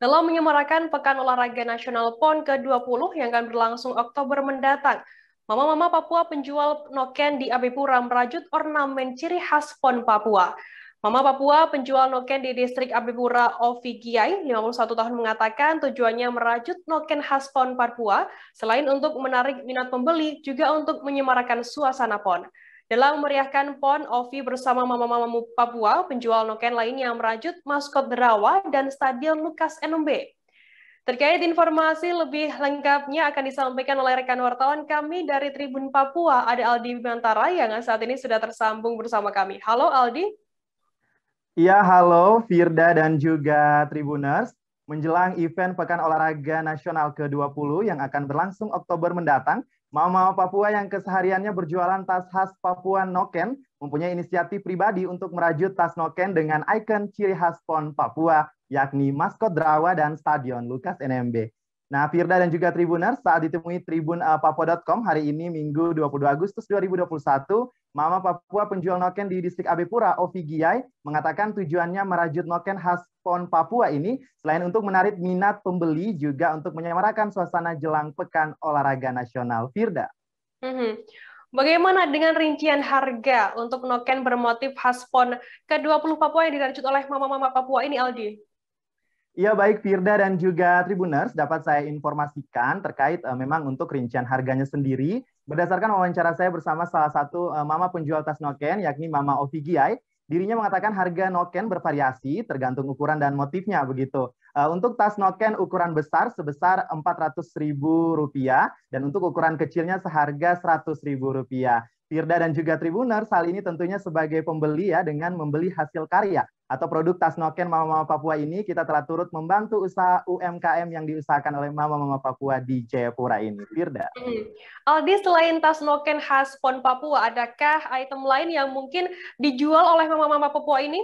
Dalam menyemarakan Pekan Olahraga Nasional PON ke-20 yang akan berlangsung Oktober mendatang, Mama-mama Papua penjual noken di Abipura merajut ornamen ciri khas PON Papua. Mama Papua penjual noken di distrik Abipura Ovigiai, 51 tahun mengatakan tujuannya merajut noken khas PON Papua, selain untuk menarik minat pembeli, juga untuk menyemarakan suasana PON. Dalam meriahkan PON, Ovi bersama mama-mama Papua, penjual noken lainnya merajut maskot Derawa dan Stadion Lukas NMB. Terkait informasi lebih lengkapnya akan disampaikan oleh rekan wartawan kami dari Tribun Papua, ada Aldi Bimantara yang saat ini sudah tersambung bersama kami. Halo Aldi. Iya, halo Firda dan juga Tribuners. Menjelang event Pekan Olahraga Nasional ke-20 yang akan berlangsung Oktober mendatang, Mama Papua yang kesehariannya berjualan tas khas Papua Noken mempunyai inisiatif pribadi untuk merajut tas Noken dengan ikon ciri khas PON Papua, yakni maskot Drawa dan Stadion Lukas NMB. Nah, Firda dan juga Tribuners saat ditemui Tribun uh, eh, Papua.com hari ini Minggu 22 Agustus 2021 Mama Papua penjual noken di distrik Abepura Pura, Ovi Giai, mengatakan tujuannya merajut noken khas PON Papua ini selain untuk menarik minat pembeli juga untuk menyemarakan suasana jelang Pekan Olahraga Nasional Firda. hmm Bagaimana dengan rincian harga untuk noken bermotif khas PON ke-20 Papua yang dirajut oleh mama-mama Papua ini, Aldi? Iya baik Firda dan juga Tribuners dapat saya informasikan terkait uh, memang untuk rincian harganya sendiri berdasarkan wawancara saya bersama salah satu uh, mama penjual tas noken yakni Mama Ovigiai dirinya mengatakan harga noken bervariasi tergantung ukuran dan motifnya begitu. Uh, untuk tas noken ukuran besar sebesar Rp400.000 dan untuk ukuran kecilnya seharga Rp100.000. Firda dan juga Tribuner saat ini tentunya sebagai pembeli ya dengan membeli hasil karya atau produk tas noken mama-mama Papua ini kita telah turut membantu usaha UMKM yang diusahakan oleh mama-mama Papua di Jayapura ini. Firda. Hmm. Aldi selain tas noken khas PON Papua adakah item lain yang mungkin dijual oleh mama-mama Papua ini?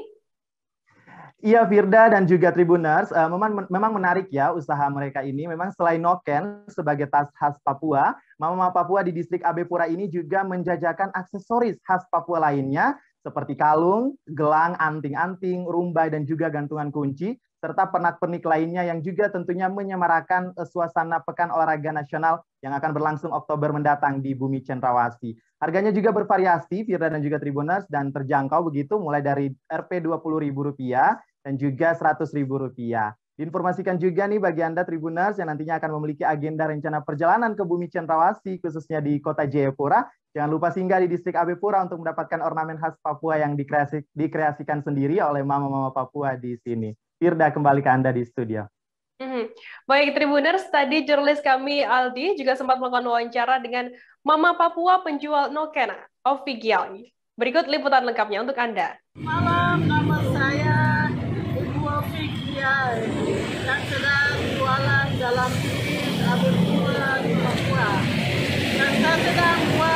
Iya Firda dan juga Tribuners, uh, memang, memang menarik ya usaha mereka ini. Memang selain Noken sebagai tas khas Papua, Mama Papua di distrik Abepura Pura ini juga menjajakan aksesoris khas Papua lainnya seperti kalung, gelang, anting-anting, rumbai, dan juga gantungan kunci, serta pernak-pernik lainnya yang juga tentunya menyemarakan eh, suasana Pekan Olahraga Nasional yang akan berlangsung Oktober mendatang di Bumi Cendrawasih. Harganya juga bervariasi, Firda dan juga Tribuners, dan terjangkau begitu mulai dari Rp20.000 dan juga Rp100.000. Diinformasikan juga nih bagi Anda Tribuners yang nantinya akan memiliki agenda rencana perjalanan ke bumi Cendrawasih khususnya di kota Jayapura. Jangan lupa singgah di distrik AB Pura untuk mendapatkan ornamen khas Papua yang dikreasi, dikreasikan sendiri oleh mama-mama Papua di sini. Firda kembali ke Anda di studio. Hmm. Baik Tribuners, tadi jurnalis kami Aldi juga sempat melakukan wawancara dengan Mama Papua penjual Nokena, Ovi Berikut liputan lengkapnya untuk Anda. Malam, nama saya Ibu Ovi sedang jualan dalam bisnis abu di Papua. Dan saya sedang buat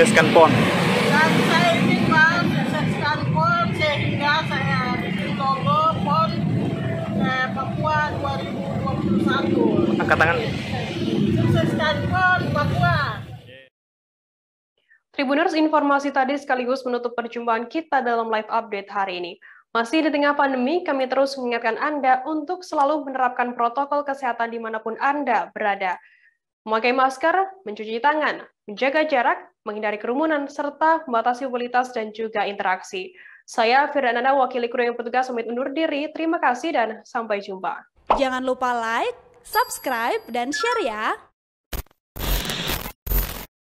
mengakseskan PON? Dan saya ingin mengakseskan PON sehingga saya bikin logo PON eh, Papua 2021. Angkat tangan. Sukseskan PON Papua. Tribuners informasi tadi sekaligus menutup perjumpaan kita dalam live update hari ini. Masih di tengah pandemi, kami terus mengingatkan Anda untuk selalu menerapkan protokol kesehatan dimanapun Anda berada. Memakai masker, mencuci tangan, menjaga jarak, menghindari kerumunan, serta membatasi mobilitas dan juga interaksi. Saya Firdananda, wakili kru yang bertugas pamit undur diri. Terima kasih dan sampai jumpa. Jangan lupa like, subscribe, dan share ya.